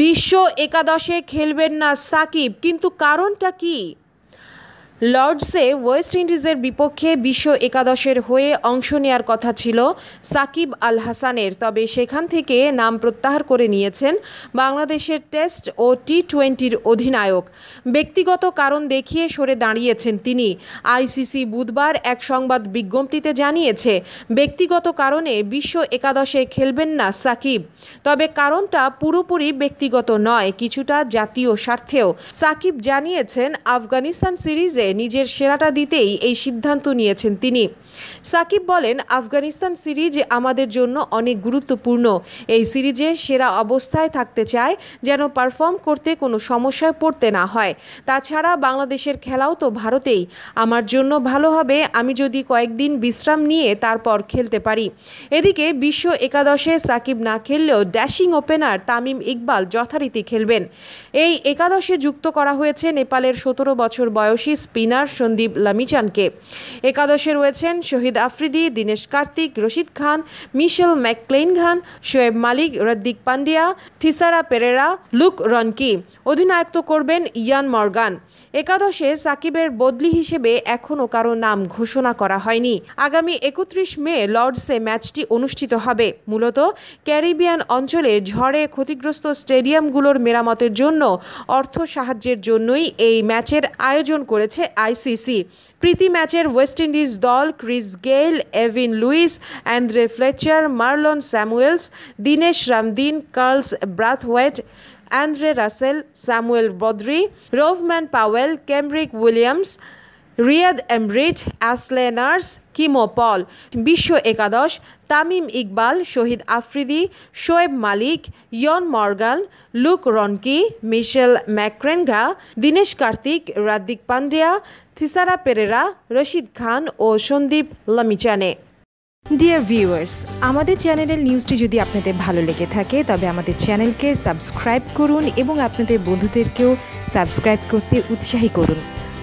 বিশ্ব একাদশে খেলবেন না সাকিব কিন্তু কারণটা কী লর্ডসে ওয়েস্ট ইন্ডিজের বিপক্ষে বিশ্ব একাদশের হয়ে অংশ নেয়ার কথা ছিল সাকিব আল হাসানের তবে সেখান থেকে নাম প্রত্যাহার করে নিয়েছেন বাংলাদেশের টেস্ট ও টি টোয়েন্টির অধিনায়ক ব্যক্তিগত কারণ দেখিয়ে সরে দাঁড়িয়েছেন তিনি আইসিসি বুধবার এক সংবাদ বিজ্ঞপ্তিতে জানিয়েছে ব্যক্তিগত কারণে বিশ্ব একাদশে খেলবেন না সাকিব তবে কারণটা পুরোপুরি ব্যক্তিগত নয় কিছুটা জাতীয় স্বার্থেও সাকিব জানিয়েছেন আফগানিস্তান সিরিজে নিজের সেরাটা দিতেই এই সিদ্ধান্ত নিয়েছেন তিনি সাকিব বলেন আফগানিস্তান সিরিজ আমাদের জন্য অনেক গুরুত্বপূর্ণ এই সিরিজে সেরা অবস্থায় থাকতে চায় যেন পারফর্ম করতে কোনো সমস্যায় পড়তে না হয় তাছাড়া বাংলাদেশের খেলাও তো ভারতেই আমার জন্য ভালো হবে আমি যদি কয়েকদিন বিশ্রাম নিয়ে তারপর খেলতে পারি এদিকে বিশ্ব একাদশে সাকিব না খেললেও ড্যাশিং ওপেনার তামিম ইকবাল যথারীতি খেলবেন এই একাদশে যুক্ত করা হয়েছে নেপালের সতেরো বছর বয়সী স্পিনার সন্দীপ লামিচানকে একাদশে রয়েছেন Shahid Afridi Dinesh Karthik Rashid Khan Mitchell McClenaghan Khan Shoaib Malik Hardik Pandya Thisara Perera Luke Ronchi অধিনায়ত্ব করবেন ইয়ান মর্গান একাদশে সাকিবের বদলি হিসেবে এখনও কারো নাম ঘোষণা করা হয়নি আগামী একত্রিশ মে লর্ডসে ম্যাচটি অনুষ্ঠিত হবে মূলত ক্যারিবিয়ান অঞ্চলে ঝড়ে ক্ষতিগ্রস্ত স্টেডিয়ামগুলোর মেরামতের জন্য অর্থ সাহায্যের জন্যই এই ম্যাচের আয়োজন করেছে আইসিসি প্রীতি ম্যাচের ওয়েস্ট ইন্ডিজ দল Chris Gayle Evin Lewis Andre Fletcher Marlon Samuels Denesh Ramdin Carlos Brathwaite Andre Russell Samuel Badree Rovman Powell Kesrick Williams Rayad Emrit Ashley Nurse Keemo Paul বিশ্ব একাদশ Tamim Iqbal Shahid Afridi Shoaib Malik Eoin Morgan Luke Ronchi Mitchell McClenaghan Dinesh Karthik Hardik Pandya Thisara Perera Rashid Khan ও Sandeep Lamichhane dear viewers আমাদের চ্যানেলের নিউজটি যদি আপনাদের ভালো লেগে থাকে তবে আমাদের চ্যানেলকে সাবস্ক্রাইব করুন এবং আপনাদের বন্ধুদেরকেও সাবস্ক্রাইব করতে উৎসাহী করুন